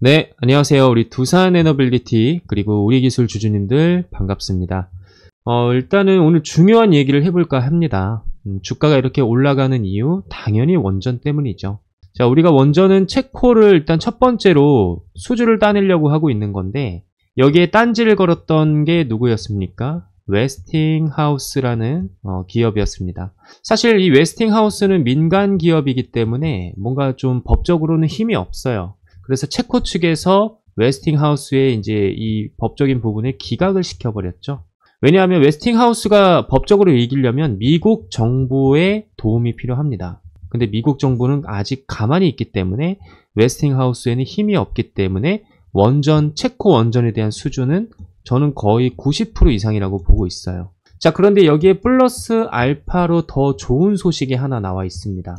네, 안녕하세요. 우리 두산 에너빌리티 그리고 우리 기술 주주님들 반갑습니다. 어, 일단은 오늘 중요한 얘기를 해볼까 합니다. 음, 주가가 이렇게 올라가는 이유 당연히 원전 때문이죠. 자, 우리가 원전은 체코를 일단 첫 번째로 수주를 따내려고 하고 있는 건데 여기에 딴지를 걸었던 게 누구였습니까? 웨스팅하우스라는 어, 기업이었습니다. 사실 이 웨스팅하우스는 민간 기업이기 때문에 뭔가 좀 법적으로는 힘이 없어요. 그래서 체코 측에서 웨스팅하우스의 이제 이 법적인 부분에 기각을 시켜버렸죠. 왜냐하면 웨스팅하우스가 법적으로 이기려면 미국 정부의 도움이 필요합니다. 근데 미국 정부는 아직 가만히 있기 때문에 웨스팅하우스에는 힘이 없기 때문에 원전, 체코 원전에 대한 수준은 저는 거의 90% 이상이라고 보고 있어요. 자, 그런데 여기에 플러스 알파로 더 좋은 소식이 하나 나와 있습니다.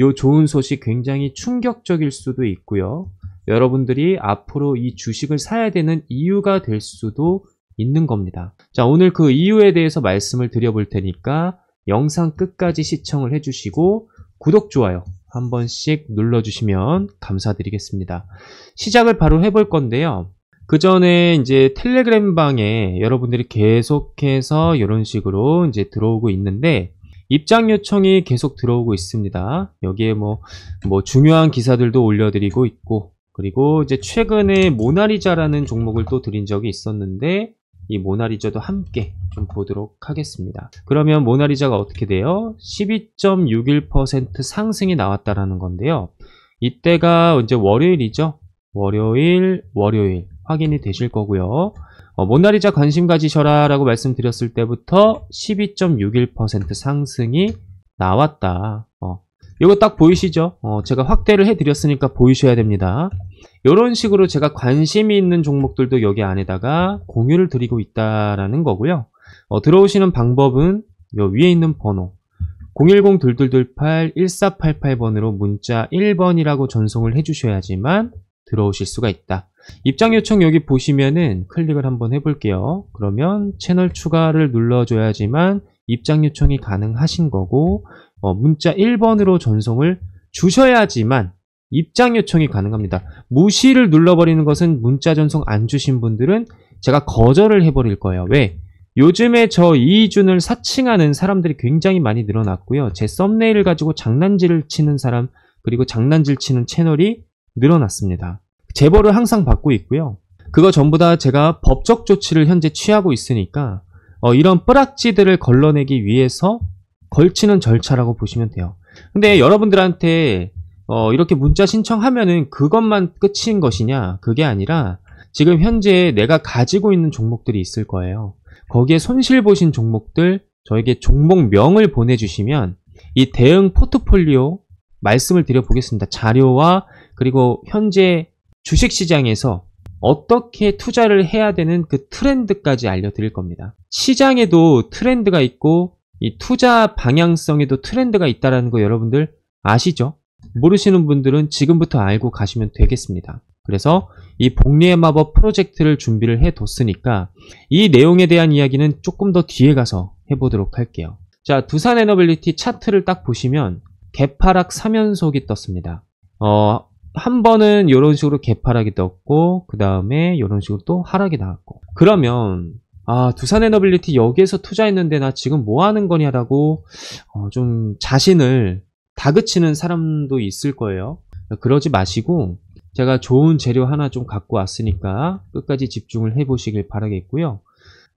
이 좋은 소식 굉장히 충격적일 수도 있고요. 여러분들이 앞으로 이 주식을 사야 되는 이유가 될 수도 있는 겁니다. 자, 오늘 그 이유에 대해서 말씀을 드려볼 테니까 영상 끝까지 시청을 해주시고 구독, 좋아요 한 번씩 눌러주시면 감사드리겠습니다. 시작을 바로 해볼 건데요. 그 전에 이제 텔레그램 방에 여러분들이 계속해서 이런 식으로 이제 들어오고 있는데 입장 요청이 계속 들어오고 있습니다. 여기에 뭐, 뭐 중요한 기사들도 올려드리고 있고 그리고 이제 최근에 모나리자라는 종목을 또 드린 적이 있었는데 이 모나리자도 함께 좀 보도록 하겠습니다. 그러면 모나리자가 어떻게 돼요? 12.61% 상승이 나왔다라는 건데요. 이때가 이제 월요일이죠. 월요일, 월요일 확인이 되실 거고요. 어, 모나리자 관심 가지셔라 라고 말씀드렸을 때부터 12.61% 상승이 나왔다. 어, 이거 딱 보이시죠? 어, 제가 확대를 해드렸으니까 보이셔야 됩니다. 이런 식으로 제가 관심이 있는 종목들도 여기 안에다가 공유를 드리고 있다라는 거고요. 어, 들어오시는 방법은 위에 있는 번호 010-2228-1488번으로 문자 1번이라고 전송을 해주셔야지만 들어오실 수가 있다. 입장 요청 여기 보시면은 클릭을 한번 해볼게요. 그러면 채널 추가를 눌러줘야지만 입장 요청이 가능하신 거고 어, 문자 1번으로 전송을 주셔야지만 입장 요청이 가능합니다. 무시를 눌러버리는 것은 문자 전송 안 주신 분들은 제가 거절을 해버릴 거예요. 왜? 요즘에 저 이희준을 사칭하는 사람들이 굉장히 많이 늘어났고요. 제 썸네일을 가지고 장난질을 치는 사람 그리고 장난질 치는 채널이 늘어났습니다. 제보를 항상 받고 있고요. 그거 전부 다 제가 법적 조치를 현재 취하고 있으니까 어, 이런 뿌락지들을 걸러내기 위해서 걸치는 절차라고 보시면 돼요. 근데 여러분들한테 어, 이렇게 문자 신청하면은 그것만 끝인 것이냐? 그게 아니라 지금 현재 내가 가지고 있는 종목들이 있을 거예요. 거기에 손실 보신 종목들 저에게 종목명을 보내주시면 이 대응 포트폴리오 말씀을 드려보겠습니다. 자료와 그리고 현재 주식시장에서 어떻게 투자를 해야 되는 그 트렌드까지 알려드릴 겁니다. 시장에도 트렌드가 있고 이 투자 방향성에도 트렌드가 있다는 거 여러분들 아시죠? 모르시는 분들은 지금부터 알고 가시면 되겠습니다. 그래서 이 복리의 마법 프로젝트를 준비를 해뒀으니까 이 내용에 대한 이야기는 조금 더 뒤에 가서 해보도록 할게요. 자, 두산 에너빌리티 차트를 딱 보시면 개파락 3연속이 떴습니다. 어, 한 번은 이런 식으로 개파락이 떴고 그 다음에 이런 식으로 또 하락이 나왔고 그러면 아 두산 에너빌리티 여기에서 투자했는데 나 지금 뭐 하는 거냐라고 어, 좀 자신을 다그치는 사람도 있을 거예요. 그러지 마시고 제가 좋은 재료 하나 좀 갖고 왔으니까 끝까지 집중을 해보시길 바라겠고요.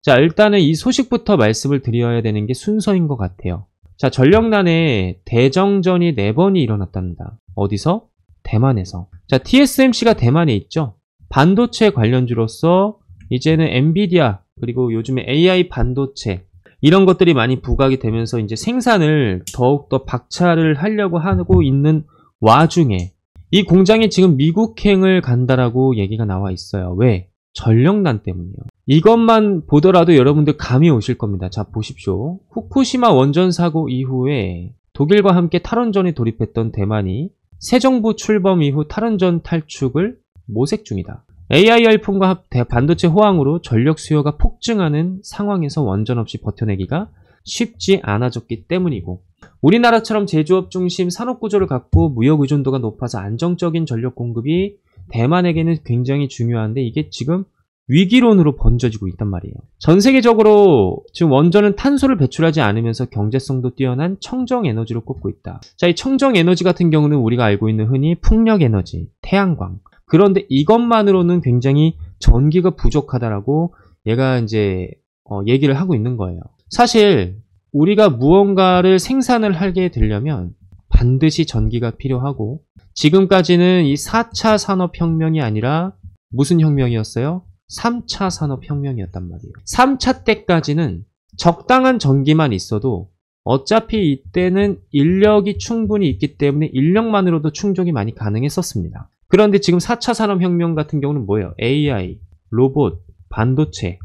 자 일단은 이 소식부터 말씀을 드려야 되는 게 순서인 것 같아요. 자 전력난에 대정전이 4번이 일어났답니다. 어디서? 대만에서. 자 TSMC가 대만에 있죠. 반도체 관련주로서 이제는 엔비디아 그리고 요즘에 AI 반도체 이런 것들이 많이 부각이 되면서 이제 생산을 더욱더 박차를 하려고 하고 있는 와중에 이 공장이 지금 미국행을 간다라고 얘기가 나와 있어요. 왜? 전력난 때문이에요. 이것만 보더라도 여러분들 감이 오실 겁니다. 자, 보십시오. 후쿠시마 원전 사고 이후에 독일과 함께 탈원전에 돌입했던 대만이 새 정부 출범 이후 탈원전 탈축을 모색 중이다. AI 열풍과 반도체 호황으로 전력 수요가 폭증하는 상황에서 원전 없이 버텨내기가 쉽지 않아졌기 때문이고 우리나라처럼 제조업 중심 산업 구조를 갖고 무역 의존도가 높아서 안정적인 전력 공급이 대만에게는 굉장히 중요한데 이게 지금 위기론으로 번져지고 있단 말이에요. 전 세계적으로 지금 원전은 탄소를 배출하지 않으면서 경제성도 뛰어난 청정 에너지로 꼽고 있다. 자, 이 청정 에너지 같은 경우는 우리가 알고 있는 흔히 풍력 에너지, 태양광, 그런데 이것만으로는 굉장히 전기가 부족하다라고 얘가 이제 어, 얘기를 하고 있는 거예요. 사실 우리가 무언가를 생산을 하게 되려면 반드시 전기가 필요하고 지금까지는 이 4차 산업혁명이 아니라 무슨 혁명이었어요? 3차 산업혁명이었단 말이에요. 3차 때까지는 적당한 전기만 있어도 어차피 이때는 인력이 충분히 있기 때문에 인력만으로도 충족이 많이 가능했었습니다. 그런데 지금 4차 산업혁명 같은 경우는 뭐예요? AI, 로봇, 반도체,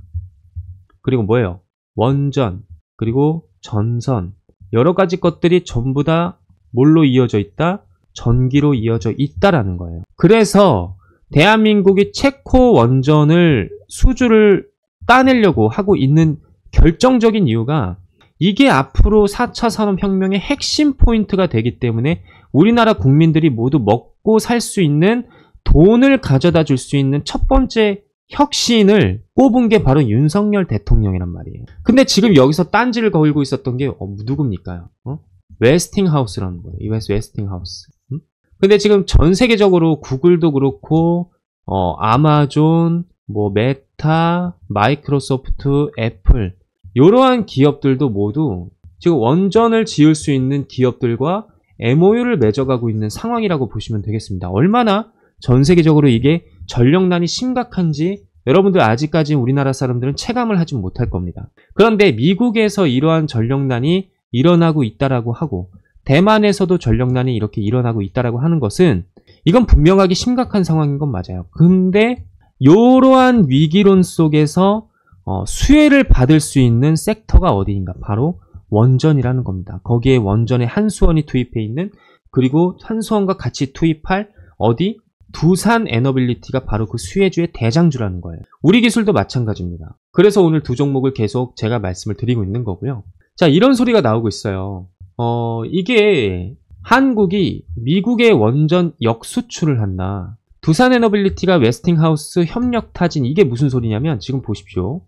그리고 뭐예요? 원전, 그리고 전선, 여러 가지 것들이 전부 다 뭘로 이어져 있다? 전기로 이어져 있다라는 거예요. 그래서 대한민국이 체코 원전을 수주를 따내려고 하고 있는 결정적인 이유가 이게 앞으로 4차 산업혁명의 핵심 포인트가 되기 때문에 우리나라 국민들이 모두 먹고 먹고 살수 있는 돈을 가져다 줄 수 있는 첫 번째 혁신을 꼽은 게 바로 윤석열 대통령이란 말이에요. 근데 지금 여기서 딴지를 걸고 있었던 게 어, 누굽니까요? 어? 웨스팅하우스라는 거예요. 이웨스 웨스팅하우스. 음? 근데 지금 전 세계적으로 구글도 그렇고 어, 아마존, 뭐 메타, 마이크로소프트, 애플 이러한 기업들도 모두 지금 원전을 지을 수 있는 기업들과 MOU를 맺어가고 있는 상황이라고 보시면 되겠습니다. 얼마나 전 세계적으로 이게 전력난이 심각한지 여러분들 아직까지 우리나라 사람들은 체감을 하지 못할 겁니다. 그런데 미국에서 이러한 전력난이 일어나고 있다라고 하고 대만에서도 전력난이 이렇게 일어나고 있다라고 하는 것은 이건 분명하게 심각한 상황인 건 맞아요. 근데 이러한 위기론 속에서 어, 수혜를 받을 수 있는 섹터가 어디인가 바로 원전이라는 겁니다. 거기에 원전에 한수원이 투입해 있는 그리고 한수원과 같이 투입할 어디 두산 에너빌리티가 바로 그 수혜주의 대장주라는 거예요. 우리 기술도 마찬가지입니다. 그래서 오늘 두 종목을 계속 제가 말씀을 드리고 있는 거고요. 자, 이런 소리가 나오고 있어요. 어, 이게 한국이 미국의 원전 역수출을 한다. 두산 에너빌리티가 웨스팅하우스 협력 타진 이게 무슨 소리냐면 지금 보십시오.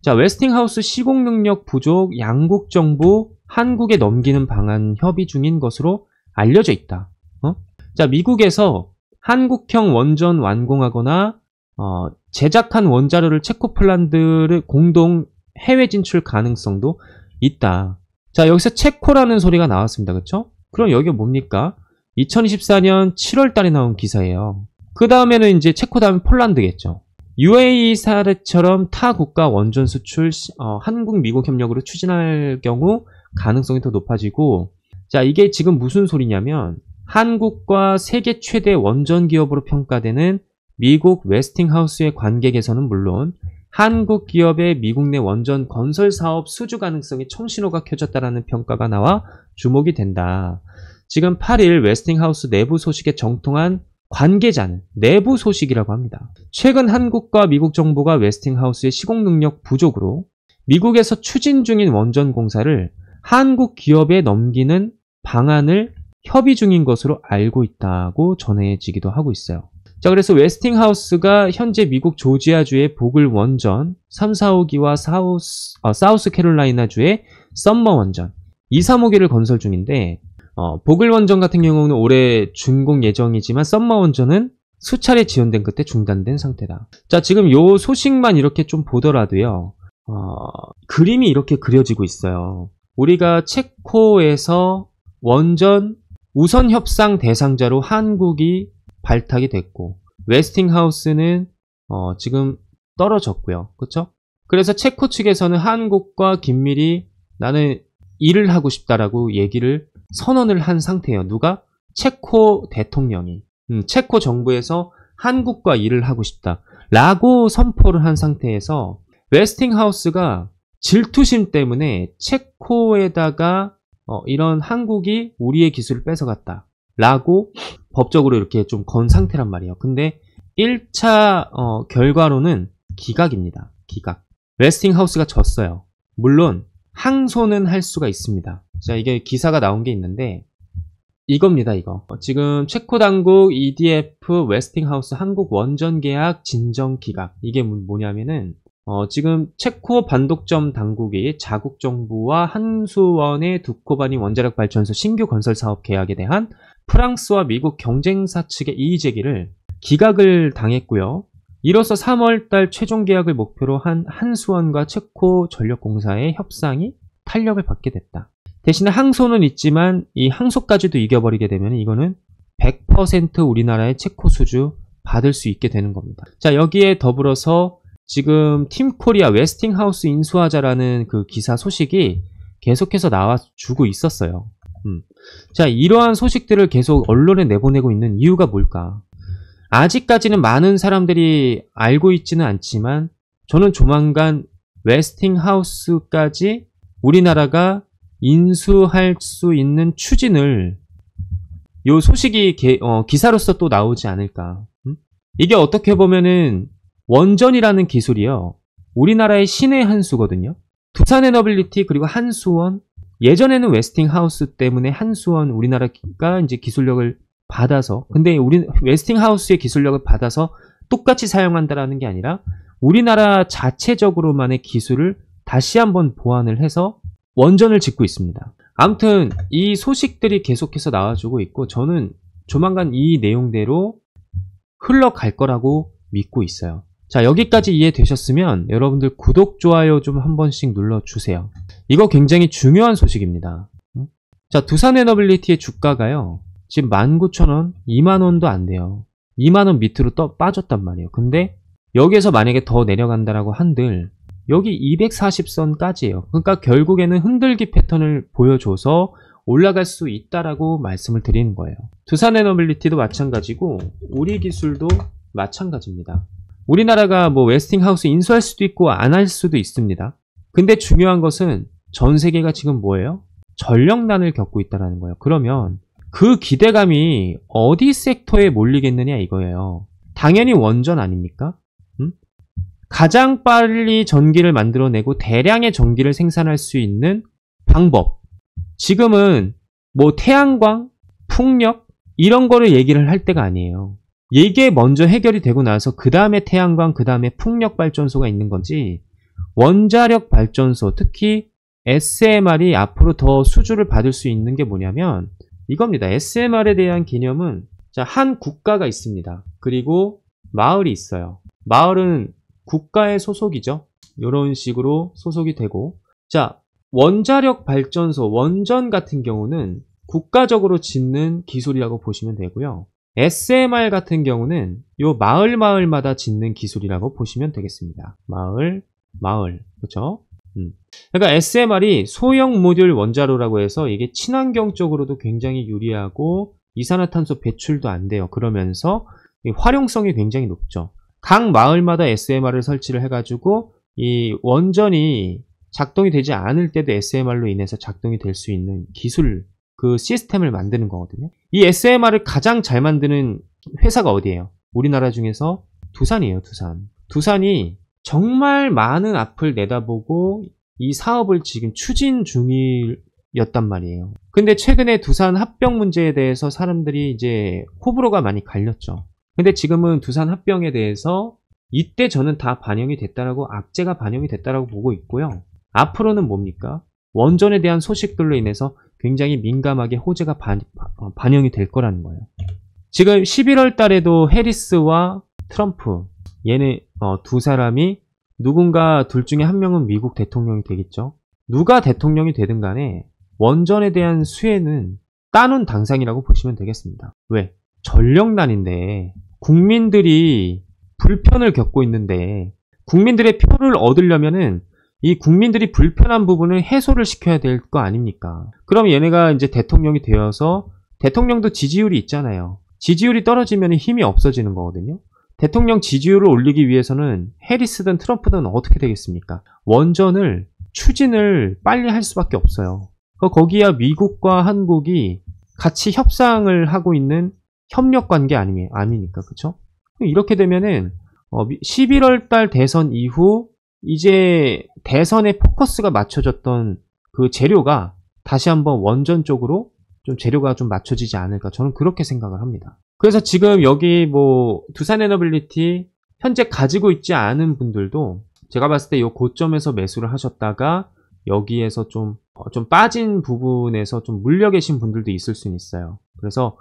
자, 웨스팅하우스 시공 능력 부족 양국 정부 한국에 넘기는 방안 협의 중인 것으로 알려져 있다. 어? 자, 미국에서 한국형 원전 완공하거나 어, 제작한 원자료를 체코폴란드를 공동 해외 진출 가능성도 있다. 자, 여기서 체코라는 소리가 나왔습니다. 그렇죠? 그럼 여기가 뭡니까? 2024년 7월 달에 나온 기사예요. 그 다음에는 이제 체코 다음에 폴란드겠죠. UAE 사례처럼 타 국가 원전 수출 어, 한국 미국 협력으로 추진할 경우 가능성이 더 높아지고 자 이게 지금 무슨 소리냐면 한국과 세계 최대 원전 기업으로 평가되는 미국 웨스팅하우스의 관계 개선은 물론 한국 기업의 미국 내 원전 건설 사업 수주 가능성이 청신호가 켜졌다라는 평가가 나와 주목이 된다. 지금 8일 웨스팅하우스 내부 소식에 정통한 관계자는 내부 소식이라고 합니다. 최근 한국과 미국 정부가 웨스팅하우스의 시공 능력 부족으로 미국에서 추진 중인 원전 공사를 한국 기업에 넘기는 방안을 협의 중인 것으로 알고 있다고 전해지기도 하고 있어요. 자, 그래서 웨스팅하우스가 현재 미국 조지아주의 보글 원전 3, 4호기와 사우스, 어, 사우스캐롤라이나주의 썸머 원전 2, 3호기를 건설 중인데 어, 보글 원전 같은 경우는 올해 준공 예정이지만 썸머 원전은 수차례 지연된 끝에 중단된 상태다. 자, 지금 요 소식만 이렇게 좀 보더라도요. 어, 그림이 이렇게 그려지고 있어요. 우리가 체코에서 원전 우선 협상 대상자로 한국이 발탁이 됐고 웨스팅하우스는 어, 지금 떨어졌고요. 그렇 그래서 체코 측에서는 한국과 긴밀히 나는 일을 하고 싶다라고 얘기를 선언을 한 상태예요. 누가? 체코 대통령이. 음, 체코 정부에서 한국과 일을 하고 싶다. 라고 선포를 한 상태에서 웨스팅하우스가 질투심 때문에 체코에다가 어, 이런 한국이 우리의 기술을 뺏어갔다. 라고 법적으로 이렇게 좀 건 상태란 말이에요. 근데 1차 어, 결과로는 기각입니다. 기각. 웨스팅하우스가 졌어요. 물론 항소는 할 수가 있습니다. 자, 이게 기사가 나온 게 있는데 이겁니다, 이거. 어, 지금 체코 당국 EDF 웨스팅하우스 한국 원전 계약 진정 기각. 이게 뭐냐면은 어, 지금 체코 반독점 당국이 자국 정부와 한수원의 두코바니 원자력 발전소 신규 건설 사업 계약에 대한 프랑스와 미국 경쟁사 측의 이의 제기를 기각을 당했고요. 이로써 3월달 최종 계약을 목표로 한 한수원과 체코 전력공사의 협상이 탄력을 받게 됐다. 대신에 항소는 있지만 이 항소까지도 이겨버리게 되면 이거는 100% 우리나라의 체코 수주 받을 수 있게 되는 겁니다. 자 여기에 더불어서 지금 팀코리아 웨스팅하우스 인수하자라는 그 기사 소식이 계속해서 나와주고 있었어요. 음. 자 이러한 소식들을 계속 언론에 내보내고 있는 이유가 뭘까? 아직까지는 많은 사람들이 알고 있지는 않지만 저는 조만간 웨스팅하우스까지 우리나라가 인수할 수 있는 추진을 요 소식이 게, 어, 기사로서 또 나오지 않을까. 음? 이게 어떻게 보면은 원전이라는 기술이요. 우리나라의 신의 한 수거든요. 두산에너빌리티 그리고 한수원 예전에는 웨스팅하우스 때문에 한수원 우리나라가 이제 기술력을 받아서 근데 우리 웨스팅하우스의 기술력을 받아서 똑같이 사용한다라는 게 아니라 우리나라 자체적으로만의 기술을 다시 한번 보완을 해서 원전을 짓고 있습니다. 아무튼 이 소식들이 계속해서 나와주고 있고 저는 조만간 이 내용대로 흘러갈 거라고 믿고 있어요. 자 여기까지 이해되셨으면 여러분들 구독, 좋아요 좀 한 번씩 눌러주세요. 이거 굉장히 중요한 소식입니다. 자 두산에너빌리티의 주가가요. 지금 19,000원, 2만원도 안 돼요. 2만원 밑으로 떠 빠졌단 말이에요. 근데 여기에서 만약에 더 내려간다라고 한들 여기 240선까지예요. 그러니까 결국에는 흔들기 패턴을 보여줘서 올라갈 수 있다라고 말씀을 드리는 거예요. 두산 에너빌리티도 마찬가지고 우리 기술도 마찬가지입니다. 우리나라가 뭐 웨스팅하우스 인수할 수도 있고 안 할 수도 있습니다. 근데 중요한 것은 전 세계가 지금 뭐예요? 전력난을 겪고 있다는 거예요. 그러면 그 기대감이 어디 섹터에 몰리겠느냐 이거예요. 당연히 원전 아닙니까? 가장 빨리 전기를 만들어내고 대량의 전기를 생산할 수 있는 방법. 지금은 뭐 태양광, 풍력 이런 거를 얘기를 할 때가 아니에요. 이게 먼저 해결이 되고 나서 그 다음에 태양광, 그 다음에 풍력 발전소가 있는 건지 원자력 발전소, 특히 SMR이 앞으로 더 수주를 받을 수 있는 게 뭐냐면 이겁니다. SMR에 대한 개념은 한 국가가 있습니다. 그리고 마을이 있어요. 마을은 국가의 소속이죠. 이런 식으로 소속이 되고 자 원자력 발전소 원전 같은 경우는 국가적으로 짓는 기술이라고 보시면 되고요. SMR 같은 경우는 요 마을 마을마다 짓는 기술이라고 보시면 되겠습니다. 마을 마을 그렇죠? 그러니까 SMR이 소형 모듈 원자로라고 해서 이게 친환경 적으로도 굉장히 유리하고 이산화탄소 배출도 안 돼요. 그러면서 활용성이 굉장히 높죠. 각 마을마다 SMR을 설치를 해가지고 이 원전이 작동이 되지 않을 때도 SMR로 인해서 작동이 될 수 있는 기술 그 시스템을 만드는 거거든요. 이 SMR을 가장 잘 만드는 회사가 어디예요? 우리나라 중에서 두산이에요, 두산. 두산이 정말 많은 앞을 내다보고 이 사업을 지금 추진 중이었단 말이에요. 근데 최근에 두산 합병 문제에 대해서 사람들이 이제 호불호가 많이 갈렸죠. 근데 지금은 두산 합병에 대해서 이때 저는 다 반영이 됐다라고 악재가 반영이 됐다라고 보고 있고요. 앞으로는 뭡니까? 원전에 대한 소식들로 인해서 굉장히 민감하게 호재가 반, 어, 영이될 거라는 거예요. 지금 11월 달에도 해리스와 트럼프 얘네 어, 두 사람이 누군가 둘 중에 한 명은 미국 대통령이 되겠죠. 누가 대통령이 되든 간에 원전에 대한 수혜는 따놓은 당상이라고 보시면 되겠습니다. 왜? 전력난인데 국민들이 불편을 겪고 있는데 국민들의 표를 얻으려면은 이 국민들이 불편한 부분을 해소를 시켜야 될 거 아닙니까? 그럼 얘네가 이제 대통령이 되어서 대통령도 지지율이 있잖아요. 지지율이 떨어지면 힘이 없어지는 거거든요. 대통령 지지율을 올리기 위해서는 해리스든 트럼프든 어떻게 되겠습니까? 원전을 추진을 빨리 할 수밖에 없어요. 그 거기야 미국과 한국이 같이 협상을 하고 있는 협력 관계 아니 아니니까 그쵸 이렇게 되면은 11월 어, 달 대선 이후 이제 대선에 포커스가 맞춰졌던 그 재료가 다시 한번 원전 쪽으로 좀 재료가 좀 맞춰지지 않을까 저는 그렇게 생각을 합니다. 그래서 지금 여기 뭐 두산 에너빌리티 현재 가지고 있지 않은 분들도 제가 봤을 때 이 고점에서 매수를 하셨다가 여기에서 좀, 어, 좀 빠진 부분에서 좀 물려 계신 분들도 있을 수는 있어요. 그래서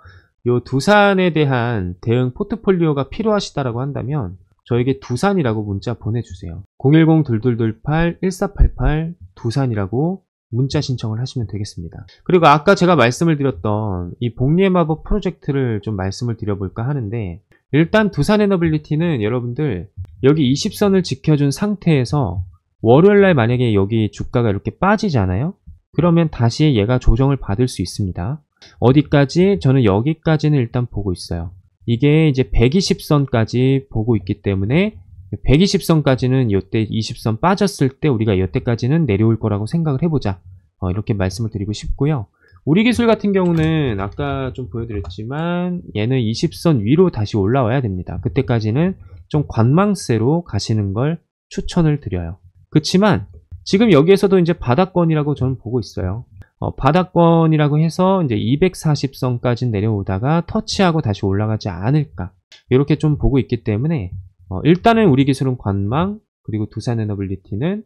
요 두산에 대한 대응 포트폴리오가 필요하시다라고 한다면 저에게 두산이라고 문자 보내주세요. 010-2228-1488 두산이라고 문자 신청을 하시면 되겠습니다. 그리고 아까 제가 말씀을 드렸던 이 복리의 마법 프로젝트를 좀 말씀을 드려볼까 하는데 일단 두산 에너빌리티는 여러분들 여기 20선을 지켜준 상태에서 월요일날 만약에 여기 주가가 이렇게 빠지잖아요? 그러면 다시 얘가 조정을 받을 수 있습니다. 어디까지? 저는 여기까지는 일단 보고 있어요. 이게 이제 120선까지 보고 있기 때문에 120선까지는 이때 20선 빠졌을 때 우리가 이때까지는 내려올 거라고 생각을 해보자. 어, 이렇게 말씀을 드리고 싶고요. 우리 기술 같은 경우는 아까 좀 보여드렸지만 얘는 20선 위로 다시 올라와야 됩니다. 그때까지는 좀 관망세로 가시는 걸 추천을 드려요. 그렇지만 지금 여기에서도 이제 바닥권이라고 저는 보고 있어요. 어, 바닥권이라고 해서 이제 240선까지 내려오다가 터치하고 다시 올라가지 않을까 이렇게 좀 보고 있기 때문에 어, 일단은 우리 기술은 관망 그리고 두산 에너빌리티는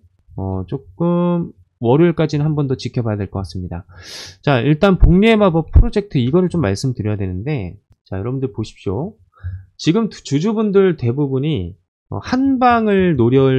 어, 조금 월요일까지는 한 번 더 지켜봐야 될 것 같습니다. 자 일단 복리의 마법 프로젝트 이거를 좀 말씀드려야 되는데 자 여러분들 보십시오. 지금 주주분들 대부분이 어, 한 방을 노려,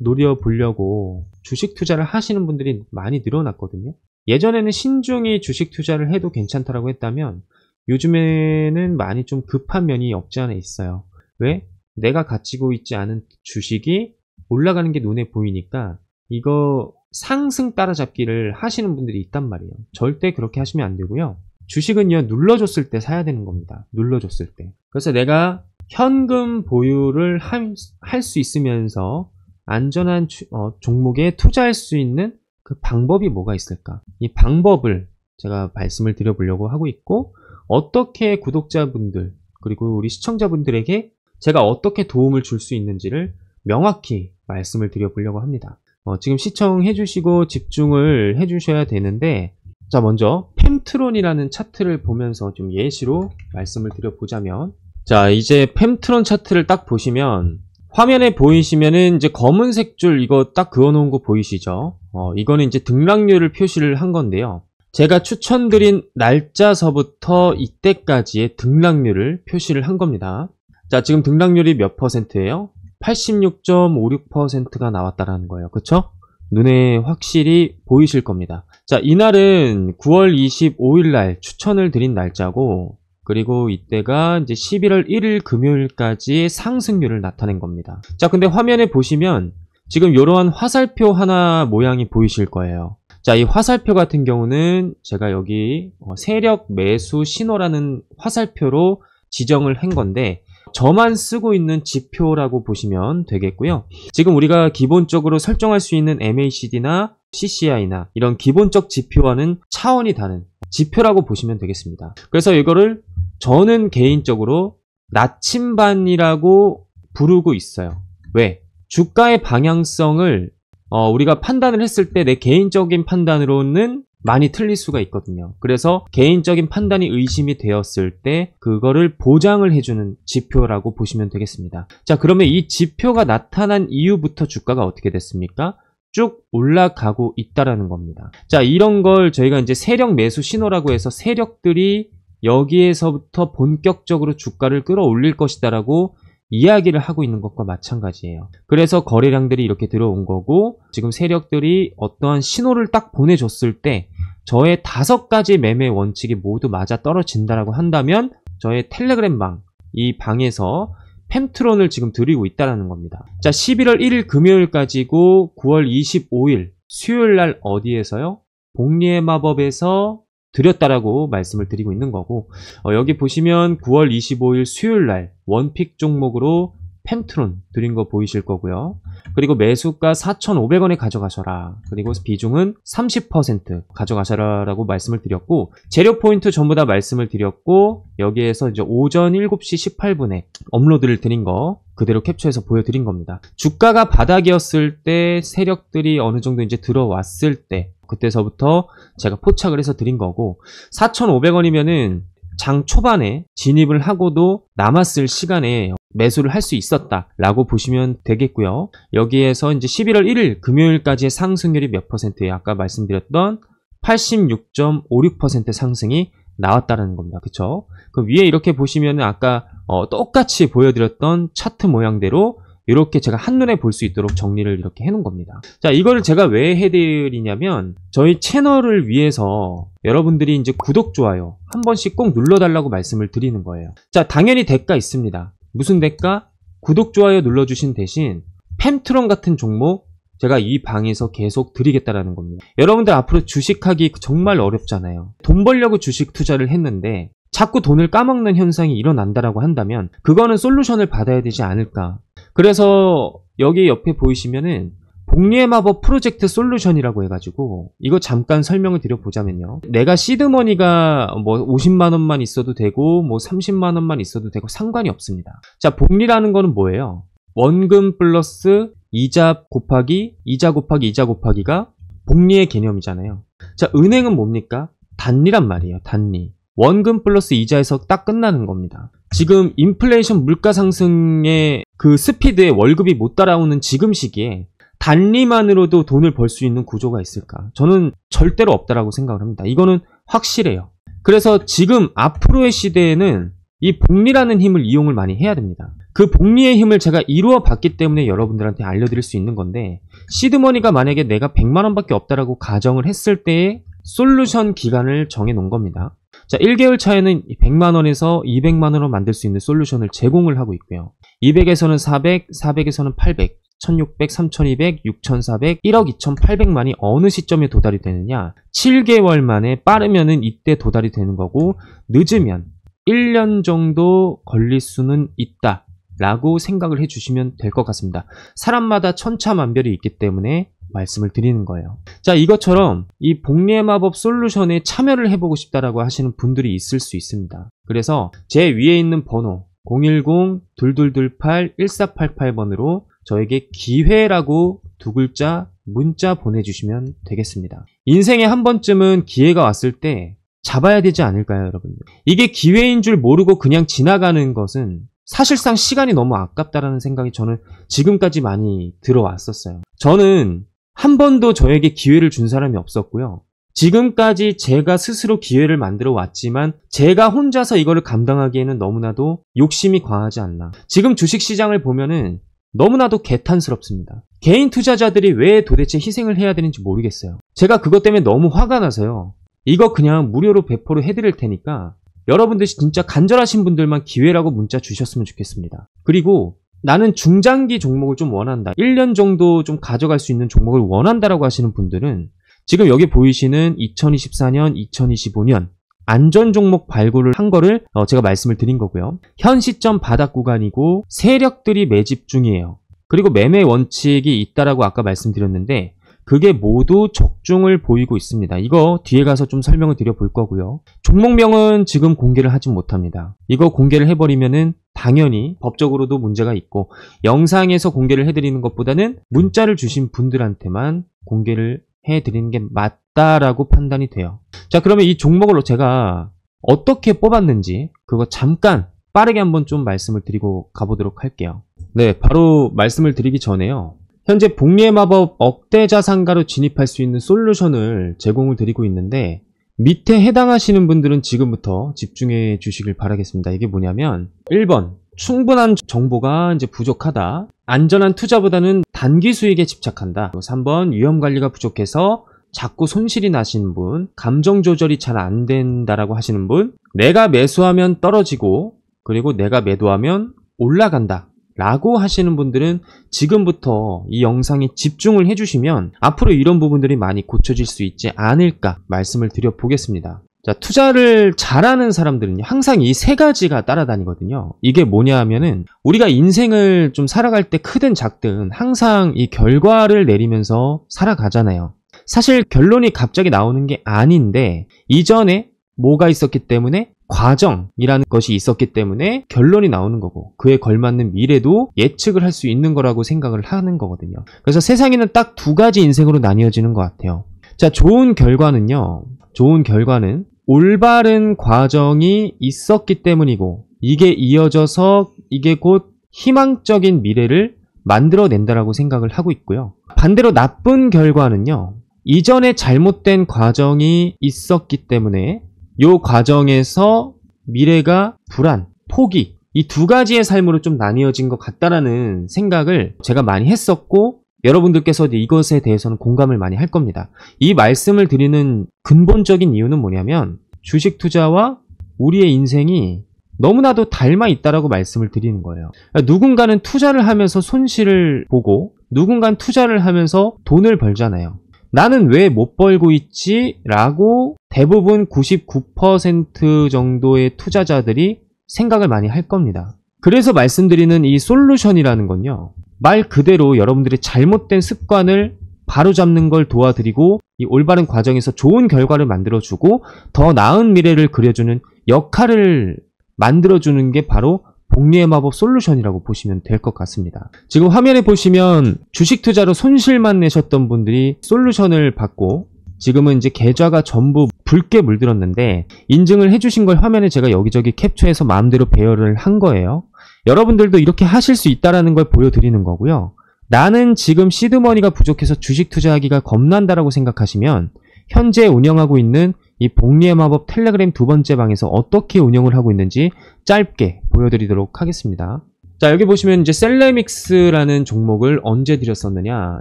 노려보려고 주식 투자를 하시는 분들이 많이 늘어났거든요. 예전에는 신중히 주식 투자를 해도 괜찮다라고 했다면 요즘에는 많이 좀 급한 면이 없지 않아 있어요. 왜? 내가 가지고 있지 않은 주식이 올라가는 게 눈에 보이니까 이거 상승 따라잡기를 하시는 분들이 있단 말이에요. 절대 그렇게 하시면 안 되고요. 주식은요, 눌러줬을 때 사야 되는 겁니다. 눌러줬을 때. 그래서 내가 현금 보유를 할 수 있으면서 안전한 주, 어, 종목에 투자할 수 있는 그 방법이 뭐가 있을까? 이 방법을 제가 말씀을 드려보려고 하고 있고 어떻게 구독자분들 그리고 우리 시청자분들에게 제가 어떻게 도움을 줄 수 있는지를 명확히 말씀을 드려보려고 합니다. 어, 지금 시청해 주시고 집중을 해 주셔야 되는데 자 먼저 펨트론이라는 차트를 보면서 좀 예시로 말씀을 드려보자면 자 이제 펨트론 차트를 딱 보시면 화면에 보이시면은 이제 검은색 줄 이거 딱 그어놓은 거 보이시죠? 어, 이거는 이제 등락률을 표시를 한 건데요. 제가 추천드린 날짜서부터 이때까지의 등락률을 표시를 한 겁니다. 자, 지금 등락률이 몇 퍼센트예요? 86.56%가 나왔다라는 거예요. 그쵸? 눈에 확실히 보이실 겁니다. 자, 이날은 9월 25일 날 추천을 드린 날짜고 그리고 이때가 이제 11월 1일 금요일까지의 상승률을 나타낸 겁니다. 자, 근데 화면에 보시면 지금 이러한 화살표 하나 모양이 보이실 거예요. 자, 이 화살표 같은 경우는 제가 여기 어, 세력 매수 신호라는 화살표로 지정을 한 건데 저만 쓰고 있는 지표라고 보시면 되겠고요. 지금 우리가 기본적으로 설정할 수 있는 MACD나 CCI나 이런 기본적 지표와는 차원이 다른 지표라고 보시면 되겠습니다. 그래서 이거를 저는 개인적으로 나침반이라고 부르고 있어요. 왜? 주가의 방향성을 어, 우리가 판단을 했을 때 내 개인적인 판단으로는 많이 틀릴 수가 있거든요. 그래서 개인적인 판단이 의심이 되었을 때 그거를 보장을 해주는 지표라고 보시면 되겠습니다. 자 그러면 이 지표가 나타난 이후부터 주가가 어떻게 됐습니까? 쭉 올라가고 있다라는 겁니다. 자 이런 걸 저희가 이제 세력 매수 신호라고 해서 세력들이 여기에서부터 본격적으로 주가를 끌어올릴 것이다라고 이야기를 하고 있는 것과 마찬가지예요. 그래서 거래량들이 이렇게 들어온 거고 지금 세력들이 어떠한 신호를 딱 보내줬을 때 저의 다섯 가지 매매 원칙이 모두 맞아 떨어진다라고 한다면 저의 텔레그램 방, 이 방에서 펜트론을 지금 드리고 있다는 라 겁니다. 자, 11월 1일 금요일까지고 9월 25일 수요일 날 어디에서요? 복리의 마법에서 드렸다라고 말씀을 드리고 있는 거고 어, 여기 보시면 9월 25일 수요일날 원픽 종목으로 펜트론 드린 거 보이실 거고요. 그리고 매수가 4,500원에 가져가셔라. 그리고 비중은 30% 가져가셔라라고 말씀을 드렸고 재료 포인트 전부 다 말씀을 드렸고 여기에서 이제 오전 7시 18분에 업로드를 드린 거 그대로 캡처해서 보여드린 겁니다. 주가가 바닥이었을 때 세력들이 어느 정도 이제 들어왔을 때 그때서부터 제가 포착을 해서 드린 거고 4,500원이면은 장 초반에 진입을 하고도 남았을 시간에 매수를 할 수 있었다라고 보시면 되겠고요. 여기에서 이제 11월 1일 금요일까지의 상승률이 몇퍼센트에요 아까 말씀드렸던 86.56% 상승이 나왔다는 겁니다. 그쵸? 그 위에 이렇게 보시면 아까 어, 똑같이 보여드렸던 차트 모양대로 이렇게 제가 한눈에 볼 수 있도록 정리를 이렇게 해놓은 겁니다. 자, 이거를 제가 왜 해드리냐면 저희 채널을 위해서 여러분들이 이제 구독, 좋아요 한 번씩 꼭 눌러달라고 말씀을 드리는 거예요. 자, 당연히 대가 있습니다. 무슨 대가? 구독, 좋아요 눌러주신 대신 팸트론 같은 종목 제가 이 방에서 계속 드리겠다라는 겁니다. 여러분들 앞으로 주식하기 정말 어렵잖아요. 돈 벌려고 주식 투자를 했는데 자꾸 돈을 까먹는 현상이 일어난다라고 한다면 그거는 솔루션을 받아야 되지 않을까 그래서 여기 옆에 보이시면은 복리의 마법 프로젝트 솔루션이라고 해가지고 이거 잠깐 설명을 드려보자면요 내가 시드머니가 뭐 50만원만 있어도 되고 뭐 30만원만 있어도 되고 상관이 없습니다 자 복리라는 거는 뭐예요 원금 플러스 이자 곱하기 이자 곱하기 이자 곱하기가 복리의 개념이잖아요 자 은행은 뭡니까 단리란 말이에요 단리 원금 플러스 이자에서 딱 끝나는 겁니다 지금 인플레이션 물가 상승의 그 스피드에 월급이 못 따라오는 지금 시기에 단리만으로도 돈을 벌 수 있는 구조가 있을까? 저는 절대로 없다라고 생각을 합니다. 이거는 확실해요. 그래서 지금 앞으로의 시대에는 이 복리라는 힘을 이용을 많이 해야 됩니다. 그 복리의 힘을 제가 이루어 봤기 때문에 여러분들한테 알려드릴 수 있는 건데 시드머니가 만약에 내가 100만원밖에 없다라고 가정을 했을 때의 솔루션 기간을 정해 놓은 겁니다. 자, 1개월 차에는 100만원에서 200만원으로 만들 수 있는 솔루션을 제공을 하고 있고요. 200에서는 400, 400에서는 800, 1600, 3200, 6400, 1억 2800만이 어느 시점에 도달이 되느냐 7개월 만에 빠르면은 이때 도달이 되는 거고 늦으면 1년 정도 걸릴 수는 있다 라고 생각을 해주시면 될 것 같습니다. 사람마다 천차만별이 있기 때문에 말씀을 드리는 거예요. 자, 이것처럼 이 복리의 마법 솔루션에 참여를 해보고 싶다라고 하시는 분들이 있을 수 있습니다. 그래서 제 위에 있는 번호 010-2228-1488번으로 저에게 기회라고 두 글자 문자 보내주시면 되겠습니다. 인생에 한 번쯤은 기회가 왔을 때 잡아야 되지 않을까요, 여러분들? 이게 기회인 줄 모르고 그냥 지나가는 것은 사실상 시간이 너무 아깝다라는 생각이 저는 지금까지 많이 들어왔었어요. 저는 한 번도 저에게 기회를 준 사람이 없었고요. 지금까지 제가 스스로 기회를 만들어 왔지만 제가 혼자서 이거를 감당하기에는 너무나도 욕심이 과하지 않나. 지금 주식시장을 보면은 너무나도 개탄스럽습니다. 개인 투자자들이 왜 도대체 희생을 해야 되는지 모르겠어요. 제가 그것 때문에 너무 화가 나서요. 이거 그냥 무료로 배포를 해드릴 테니까 여러분들 이 진짜 간절하신 분들만 기회라고 문자 주셨으면 좋겠습니다. 그리고 나는 중장기 종목을 좀 원한다. 1년 정도 좀 가져갈 수 있는 종목을 원한다라고 하시는 분들은 지금 여기 보이시는 2024년, 2025년 안전 종목 발굴을 한 거를 어, 제가 말씀을 드린 거고요. 현 시점 바닥 구간이고 세력들이 매집 중이에요. 그리고 매매 원칙이 있다라고 아까 말씀드렸는데 그게 모두 적중을 보이고 있습니다. 이거 뒤에 가서 좀 설명을 드려볼 거고요. 종목명은 지금 공개를 하지 못합니다. 이거 공개를 해버리면은 당연히 법적으로도 문제가 있고 영상에서 공개를 해드리는 것보다는 문자를 주신 분들한테만 공개를 해드리는 게 맞다라고 판단이 돼요. 자 그러면 이종목을 제가 어떻게 뽑았는지 그거 잠깐 빠르게 한번 좀 말씀을 드리고 가보도록 할게요. 네, 바로 말씀을 드리기 전에요. 현재 북미의 마법 억대 자산가로 진입할 수 있는 솔루션을 제공을 드리고 있는데 밑에 해당하시는 분들은 지금부터 집중해 주시길 바라겠습니다. 이게 뭐냐면 1번 충분한 정보가 이제 부족하다. 안전한 투자보다는 단기 수익에 집착한다. 3번 위험 관리가 부족해서 자꾸 손실이 나시는 분, 감정 조절이 잘 안 된다라고 하시는 분, 내가 매수하면 떨어지고 그리고 내가 매도하면 올라간다. 라고 하시는 분들은 지금부터 이 영상에 집중을 해주시면 앞으로 이런 부분들이 많이 고쳐질 수 있지 않을까 말씀을 드려보겠습니다. 자, 투자를 잘하는 사람들은 항상 이 세 가지가 따라다니거든요. 이게 뭐냐 하면은 우리가 인생을 좀 살아갈 때 크든 작든 항상 이 결과를 내리면서 살아가잖아요. 사실 결론이 갑자기 나오는 게 아닌데 이전에 뭐가 있었기 때문에 과정이라는 것이 있었기 때문에 결론이 나오는 거고 그에 걸맞는 미래도 예측을 할 수 있는 거라고 생각을 하는 거거든요. 그래서 세상에는 딱 두 가지 인생으로 나뉘어지는 것 같아요. 자, 좋은 결과는요. 좋은 결과는 올바른 과정이 있었기 때문이고 이게 이어져서 이게 곧 희망적인 미래를 만들어낸다라고 생각을 하고 있고요. 반대로 나쁜 결과는요. 이전에 잘못된 과정이 있었기 때문에 요 과정에서 미래가 불안, 포기 이 두 가지의 삶으로 좀 나뉘어진 것 같다라는 생각을 제가 많이 했었고 여러분들께서도 이것에 대해서는 공감을 많이 할 겁니다. 이 말씀을 드리는 근본적인 이유는 뭐냐면 주식 투자와 우리의 인생이 너무나도 닮아 있다라고 말씀을 드리는 거예요. 그러니까 누군가는 투자를 하면서 손실을 보고 누군가는 투자를 하면서 돈을 벌잖아요. 나는 왜 못 벌고 있지? 라고 대부분 99% 정도의 투자자들이 생각을 많이 할 겁니다. 그래서 말씀드리는 이 솔루션이라는 건요. 말 그대로 여러분들의 잘못된 습관을 바로잡는 걸 도와드리고 이 올바른 과정에서 좋은 결과를 만들어주고 더 나은 미래를 그려주는 역할을 만들어주는 게 바로 복리의 마법 솔루션이라고 보시면 될 것 같습니다. 지금 화면에 보시면 주식 투자로 손실만 내셨던 분들이 솔루션을 받고 지금은 이제 계좌가 전부 붉게 물들었는데 인증을 해주신 걸 화면에 제가 여기저기 캡처해서 마음대로 배열을 한 거예요. 여러분들도 이렇게 하실 수 있다는 걸 보여드리는 거고요. 나는 지금 시드머니가 부족해서 주식 투자하기가 겁난다라고 생각하시면 현재 운영하고 있는 이 복리의 마법 텔레그램 두 번째 방에서 어떻게 운영을 하고 있는지 짧게 보여드리도록 하겠습니다. 자 여기 보시면 이제 셀레믹스라는 종목을 언제 드렸었느냐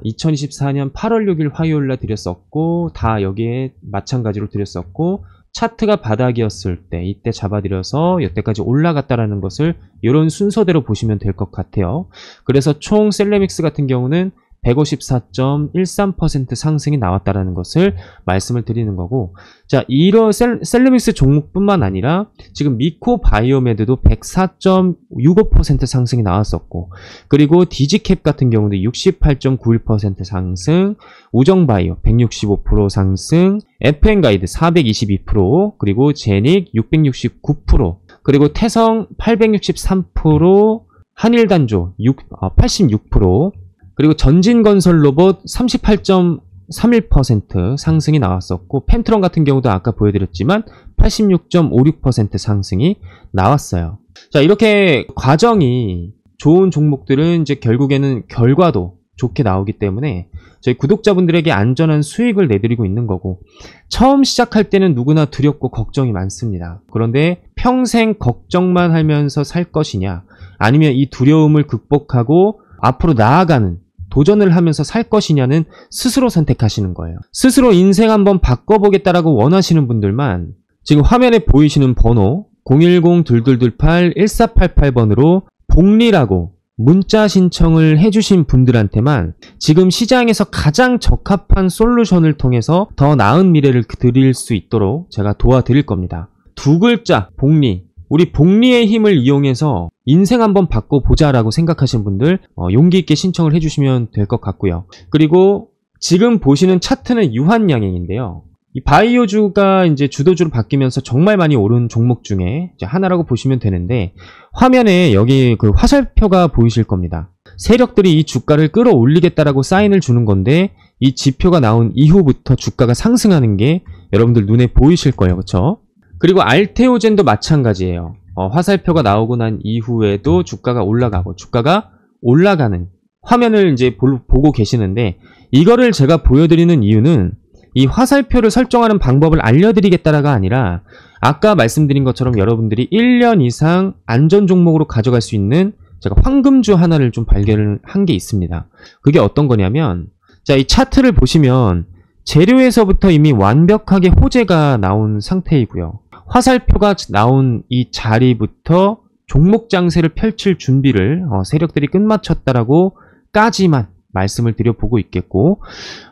2024년 8월 6일 화요일날 드렸었고 다 여기에 마찬가지로 드렸었고 차트가 바닥이었을 때 이때 잡아들여서 여태까지 올라갔다라는 것을 이런 순서대로 보시면 될 것 같아요 그래서 총 셀레믹스 같은 경우는 154.13% 상승이 나왔다라는 것을 말씀을 드리는 거고 자 이런 셀, 셀러믹스 종목뿐만 아니라 지금 미코바이오메드도 104.65% 상승이 나왔었고 그리고 디지캡 같은 경우도 68.91% 상승 우정바이오 165% 상승 FN가이드 422% 그리고 제닉 669% 그리고 태성 863% 한일단조 86%, 그리고 전진건설 로봇 38.31% 상승이 나왔었고 펜트론 같은 경우도 아까 보여드렸지만 86.56% 상승이 나왔어요. 자 이렇게 과정이 좋은 종목들은 이제 결국에는 결과도 좋게 나오기 때문에 저희 구독자분들에게 안전한 수익을 내드리고 있는 거고 처음 시작할 때는 누구나 두렵고 걱정이 많습니다. 그런데 평생 걱정만 하면서 살 것이냐 아니면 이 두려움을 극복하고 앞으로 나아가는 도전을 하면서 살 것이냐는 스스로 선택하시는 거예요. 스스로 인생 한번 바꿔보겠다라고 원하시는 분들만 지금 화면에 보이시는 번호 010-2228-1488번으로 복리라고 문자 신청을 해주신 분들한테만 지금 시장에서 가장 적합한 솔루션을 통해서 더 나은 미래를 드릴 수 있도록 제가 도와드릴 겁니다. 두 글자 복리 우리 복리의 힘을 이용해서 인생 한번 바꿔보자 라고 생각하신 분들 어, 용기 있게 신청을 해주시면 될 것 같고요. 그리고 지금 보시는 차트는 유한양행인데요. 이 바이오주가 이제 주도주로 바뀌면서 정말 많이 오른 종목 중에 하나라고 보시면 되는데 화면에 여기 그 화살표가 보이실 겁니다. 세력들이 이 주가를 끌어올리겠다라고 사인을 주는 건데 이 지표가 나온 이후부터 주가가 상승하는 게 여러분들 눈에 보이실 거예요. 그렇죠? 그리고 알테오젠도 마찬가지예요. 어, 화살표가 나오고 난 이후에도 주가가 올라가고 주가가 올라가는 화면을 이제 보고 계시는데 이거를 제가 보여드리는 이유는 이 화살표를 설정하는 방법을 알려드리겠다라가 아니라 아까 말씀드린 것처럼 여러분들이 1년 이상 안전 종목으로 가져갈 수 있는 제가 황금주 하나를 좀 발견을 한 게 있습니다. 그게 어떤 거냐면 자 이 차트를 보시면 재료에서부터 이미 완벽하게 호재가 나온 상태이고요. 화살표가 나온 이 자리부터 종목 장세를 펼칠 준비를 어, 세력들이 끝마쳤다라고 까지만 말씀을 드려보고 있겠고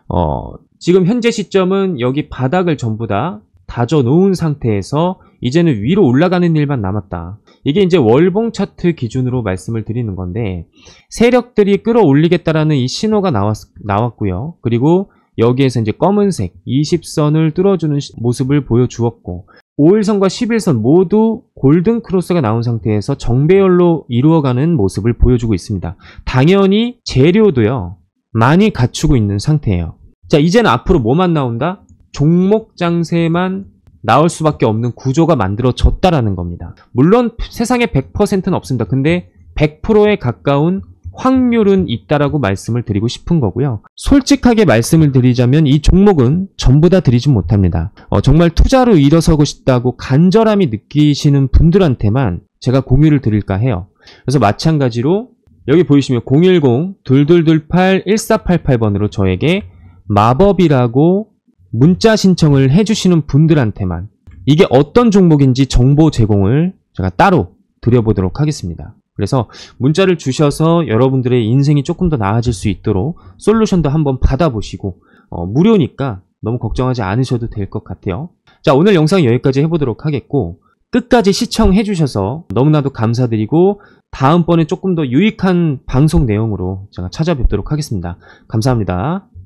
어, 지금 현재 시점은 여기 바닥을 전부 다 다져놓은 상태에서 이제는 위로 올라가는 일만 남았다. 이게 이제 월봉 차트 기준으로 말씀을 드리는 건데 세력들이 끌어올리겠다라는 이 신호가 나왔, 나왔고요. 그리고 여기에서 이제 검은색 20선을 뚫어주는 모습을 보여주었고 5일선과 11선 모두 골든 크로스가 나온 상태에서 정배열로 이루어가는 모습을 보여주고 있습니다. 당연히 재료도요. 많이 갖추고 있는 상태예요. 자, 이제는 앞으로 뭐만 나온다? 종목 장세만 나올 수밖에 없는 구조가 만들어졌다라는 겁니다. 물론 세상에 100%는 없습니다. 근데 100%에 가까운 확률은 있다라고 말씀을 드리고 싶은 거고요. 솔직하게 말씀을 드리자면 이 종목은 전부 다 드리진 못합니다. 어, 정말 투자로 일어서고 싶다고 간절함이 느끼시는 분들한테만 제가 공유를 드릴까 해요. 그래서 마찬가지로 여기 보이시면 010-2228-1488번으로 저에게 마법이라고 문자 신청을 해주시는 분들한테만 이게 어떤 종목인지 정보 제공을 제가 따로 드려보도록 하겠습니다. 그래서 문자를 주셔서 여러분들의 인생이 조금 더 나아질 수 있도록 솔루션도 한번 받아보시고 어, 무료니까 너무 걱정하지 않으셔도 될 것 같아요. 자 오늘 영상 여기까지 해보도록 하겠고 끝까지 시청해 주셔서 너무나도 감사드리고 다음번에 조금 더 유익한 방송 내용으로 제가 찾아뵙도록 하겠습니다. 감사합니다.